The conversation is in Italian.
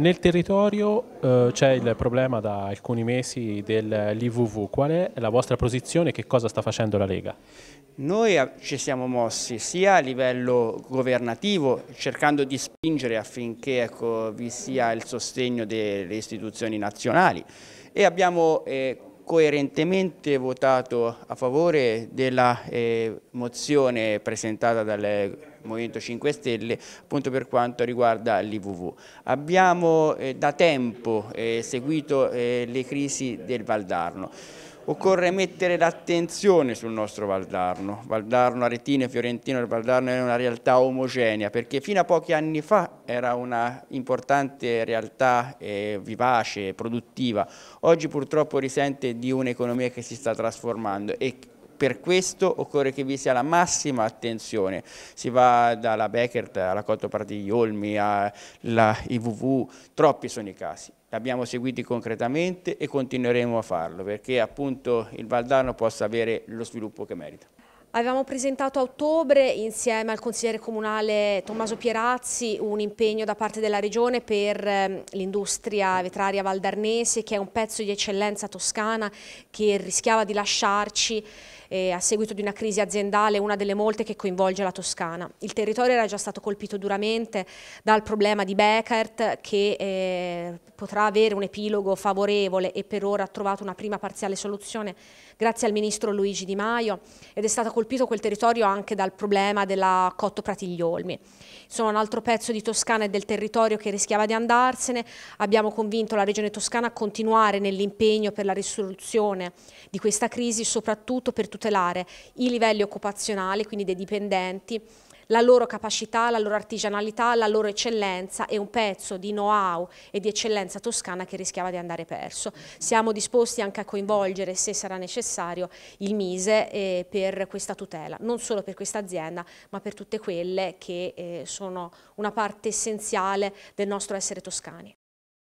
Nel territorio eh, c'è il problema da alcuni mesi dell'IVV, qual è la vostra posizione e che cosa sta facendo la Lega? Noi ci siamo mossi sia a livello governativo cercando di spingere affinché ecco, vi sia il sostegno delle istituzioni nazionali e abbiamo eh, coerentemente votato a favore della eh, mozione presentata dal Movimento 5 Stelle appunto per quanto riguarda l'IVV. Abbiamo eh, da tempo eh, seguito eh, le crisi del Valdarno. Occorre mettere l'attenzione sul nostro Valdarno. Valdarno, Aretino e Fiorentino, il Valdarno è una realtà omogenea perché fino a pochi anni fa era una importante realtà eh, vivace, produttiva. Oggi purtroppo risente di un'economia che si sta trasformando e per questo occorre che vi sia la massima attenzione. Si va dalla Beckert alla Cottoparte di Olmi, alla IVV, troppi sono i casi. L'abbiamo seguiti concretamente e continueremo a farlo perché appunto il Valdarno possa avere lo sviluppo che merita. Avevamo presentato a ottobre insieme al consigliere comunale Tommaso Pierazzi un impegno da parte della regione per ehm, l'industria vetraria valdarnese che è un pezzo di eccellenza toscana che rischiava di lasciarci eh, a seguito di una crisi aziendale, una delle molte che coinvolge la Toscana. Il territorio era già stato colpito duramente dal problema di Beckert che eh, potrà avere un epilogo favorevole e per ora ha trovato una prima parziale soluzione grazie al ministro Luigi Di Maio ed è stato colpito quel territorio anche dal problema della Cotto Pratigliolmi. Sono un altro pezzo di Toscana e del territorio che rischiava di andarsene, abbiamo convinto la Regione Toscana a continuare nell'impegno per la risoluzione di questa crisi soprattutto per tutti tutelare i livelli occupazionali, quindi dei dipendenti, la loro capacità, la loro artigianalità, la loro eccellenza e un pezzo di know-how e di eccellenza toscana che rischiava di andare perso. Siamo disposti anche a coinvolgere, se sarà necessario, il Mise eh, per questa tutela, non solo per questa azienda, ma per tutte quelle che eh, sono una parte essenziale del nostro essere toscani.